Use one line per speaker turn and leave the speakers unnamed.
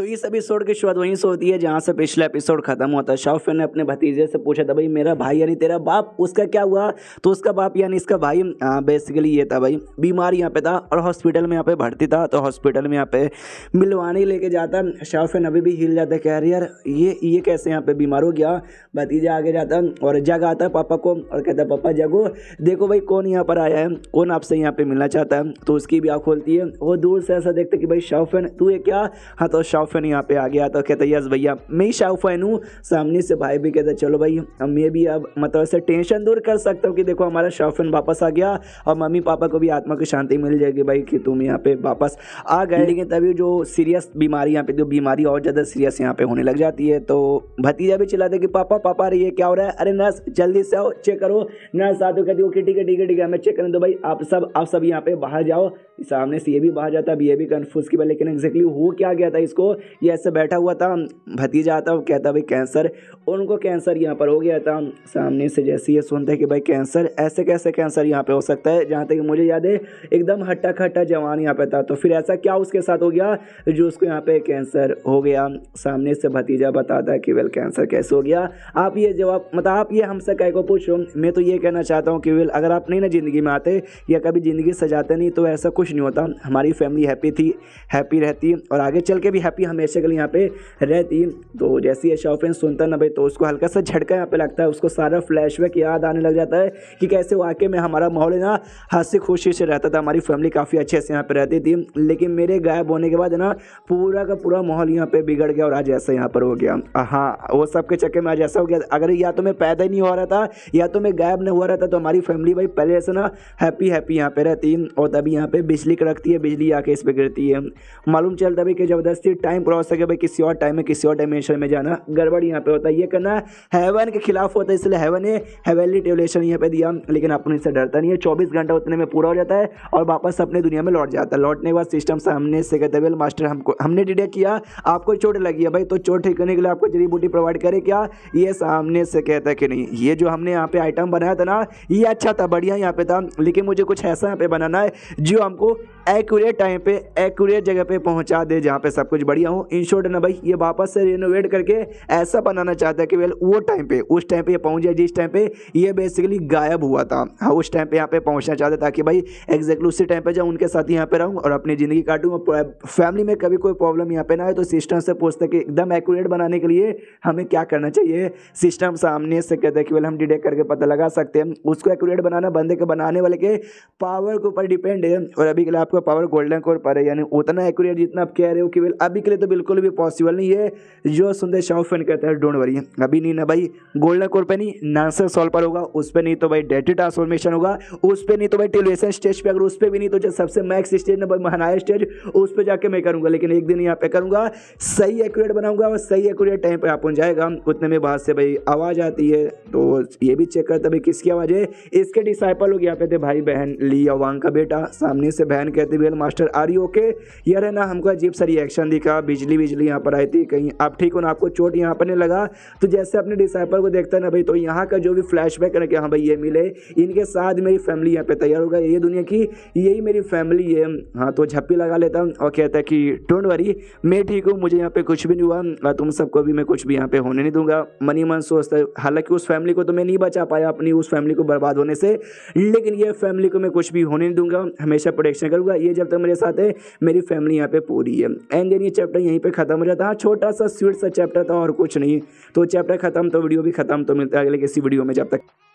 तो इस एपिसोड की शुरुआत वहीं से होती है जहाँ से पिछला एपिसोड खत्म होता है शाहफिन ने अपने भतीजे से पूछा था भाई मेरा भाई यानी तेरा बाप उसका क्या हुआ तो उसका बाप यानी इसका भाई बेसिकली ये था भाई बीमार यहाँ पे था और हॉस्पिटल में यहाँ पे भर्ती था तो हॉस्पिटल में यहाँ पे मिलवाने लेके जाता शाहफिन अभी भी हिल जाता कह रही यार ये ये कैसे यहाँ पे बीमार हो गया भतीजा आगे जाता और जग आता है पापा को और कहता पापा जगो देखो भाई कौन यहाँ पर आया है कौन आपसे यहाँ पे मिलना चाहता है तो उसकी भी आँख खोलती है वो दूर से ऐसा देखते कि भाई शाहफिन तू ये क्या हाँ तो शाह शाउफैन यहाँ पे आ गया तो कहते यस भैया मैं ही शाउफैन हूँ सामने से भाई भी कहते चलो भाई हम ये भी अब मतलब से टेंशन दूर कर सकता हूँ कि देखो हमारा शाउफैन वापस आ गया और मम्मी पापा को भी आत्मा की शांति मिल जाएगी भाई कि तुम यहाँ पे वापस आ गए लेकिन तभी जो सीरियस बीमारी यहाँ पे जो बीमारी और ज़्यादा सीरियस यहाँ पे होने लग जाती है तो भतीजा भी चिल्लाते कि पापा पापा अरे ये क्या हो रहा है अरे नर्स जल्दी से आओ चेक करो नर्स आते कहती ओके ठीक है ठीक है ठीक है हमें चेक करें दो भाई आप सब आप सब यहाँ पे बाहर जाओ सामने से ये भी बाहर जाता अभी ये भी कन्फ्यूज की लेकिन एग्जैक्टली हो क्या गया था इसको ये ऐसे बैठा हुआ था भतीजा आता वो कहता भाई कैंसर उनको कैंसर यहाँ पर हो गया था सामने से जैसे ये सुनते कि भाई कैंसर ऐसे कैसे कैंसर यहाँ पर हो सकता है जहाँ तक मुझे याद है एकदम हट्टा खट्टा जवान यहाँ पर था तो फिर ऐसा क्या उसके साथ हो गया जो उसको यहाँ पर कैंसर हो गया सामने से भतीजा बताता है कि वेल कैंसर कैसे हो गया आप ये जवाब मतलब आप ये हमसे कह को पूछो मैं तो ये कहना चाहता हूँ कि वेल अगर आप नहीं ना ज़िंदगी में आते या कभी ज़िंदगी सजाते नहीं तो ऐसा कुछ नहीं होता हमारी फैमिली हैप्पी थी हैप्पी रहती और आगे चल के भी हैप्पी काफ़ी हमेशा के लिए यहाँ पे रहती तो जैसे ही शॉफिन सुनता ना भाई तो उसको हल्का सा झटका यहाँ पे लगता है उसको सारा फ्लैशबैक याद आने लग जाता है कि कैसे वाकई में हमारा माहौल ना हंसी खुशी से रहता था हमारी फैमिली काफ़ी अच्छे से यहाँ पर रहती थी लेकिन मेरे गायब होने के बाद ना पूरा का पूरा माहौल यहाँ पर बिगड़ गया और आज ऐसा यहाँ पर हो गया हाँ वो सब के चक्कर में आज ऐसा हो गया अगर या तो मैं पैदा ही नहीं हो रहा था या तो मैं गायब नहीं हुआ था तो हमारी फैमिली भाई पहले ऐसे ना हैप्पी हैप्पी यहाँ पर रहती और तभी यहाँ पर बिजली कड़कती है बिजली आके इस पर गिरती है मालूम चलता भी कि ज़बरदस्ती टाइम पूरा हो सके भाई किसी और टाइम में किसी और डायमेंशन में जाना गड़बड़ यहाँ पे होता है ये करना हेवन के खिलाफ होता है इसलिए हेवन ने हेवनली टेबलेशन यहाँ पे दिया लेकिन अपने इससे डरता नहीं है चौबीस घंटा उतने में पूरा हो जाता है और वापस अपने दुनिया में लौट जाता है लौटने के बाद सिस्टम से हमने से कहते हैं मास्टर हमको हमने डिटेक्ट किया आपको चोट लगी है भाई तो चोट ठीक करने के लिए आपको जड़ी बूटी प्रोवाइड करे क्या ये सामने से कहता है कि नहीं ये जो हमने यहाँ पे आइटम बनाया था ना ये अच्छा था बढ़िया यहाँ पे था लेकिन मुझे कुछ ऐसा यहाँ पे बनाना है जो हमको एक्यूरेट टाइम पे एक्यूरेट जगह पे पहुंचा दे जहाँ पे सब कुछ बढ़िया हो इन शॉर्ट ना भाई ये वापस से रिनोवेट करके ऐसा बनाना चाहता है कि वेल वो टाइम पे उस टाइम पे ये पहुंच जाए जिस टाइम पे ये बेसिकली गायब हुआ था हाँ उस टाइम पे यहाँ पे पहुंचना चाहता ताकि भाई एग्जैक्टली उसी टाइम पर जाऊँ उनके साथ यहाँ पर रहूँ और अपनी ज़िंदगी काटूँ और फैमिली में कभी कोई प्रॉब्लम यहाँ पर ना आए तो सिस्टम से पूछते कि एकदम एक्यूरेट बनाने के लिए हमें क्या करना चाहिए सिस्टम सामने से कहता है कि वेल हम डिटेक्ट करके पता लगा सकते हैं उसको एक्यूरेट बनाना बंदे के बनाने वाले के पावर के ऊपर डिपेंड है और अभी के लिए आपको का पावर गोल्डन कोर पर है यानी उतना एक्यूरेट जितना आप कह रहे हो कि केवल अभी के लिए तो बिल्कुल भी पॉसिबल नहीं है जो सुंदर शाह फैन कहते हैं डोंट वरी अभी नहीं ना भाई गोल्डन कोर पर नहीं नासर सॉल्व पर होगा उस पर नहीं तो भाई डेटी ट्रांसफॉर्मेशन होगा उस पर नहीं तो भाई टेलीवेशन स्टेज पर अगर उस पर भी नहीं तो जो सबसे मैक्स स्टेज ना भाई महान स्टेज उस पर जाकर मैं करूँगा लेकिन एक दिन यहाँ पे करूँगा सही एक्यूरेट बनाऊंगा और सही एक्यूरेट टाइम पर आप जाएगा उतने में बाहर से भाई आवाज़ आती है तो ये भी चेक करता भाई किसकी आवाज़ है इसके डिसाइपल लोग यहाँ पे थे भाई बहन लिया वांग का बेटा सामने से बहन कहते Bihar master are you okay यार है ना हमको अजीब सा रिएक्शन दिखा बिजली बिजली यहाँ पर आई थी कहीं आप ठीक हो ना आपको चोट यहाँ पर नहीं लगा तो जैसे अपने डिसाइपल को देखता है ना भाई तो यहाँ का जो भी फ्लैश बैक है ना हाँ भाई ये मिले इनके साथ मेरी फैमिली यहाँ पर तैयार होगा ये दुनिया की यही मेरी फैमिली है हाँ तो झप्पी लगा लेता हूँ और कहता है कि डोंट वरी मैं ठीक हूँ मुझे यहाँ पर कुछ भी नहीं हुआ हाँ, तुम सबको भी मैं कुछ भी यहाँ पर होने नहीं दूंगा मनी मन सोचता है हालांकि उस फैमिली को तो मैं नहीं बचा पाया अपनी उस फैमिली को बर्बाद होने से लेकिन ये फैमिली को मैं कुछ भी होने नहीं दूंगा हमेशा प्रोटेक्शन करूँगा होगा ये जब तक मेरे साथ है मेरी फैमिली यहाँ पे पूरी है एंड देन ये चैप्टर यहीं पे खत्म हो जाता है छोटा सा स्वीट सा चैप्टर था और कुछ नहीं तो चैप्टर खत्म तो वीडियो भी खत्म तो मिलता है अगले किसी वीडियो में जब तक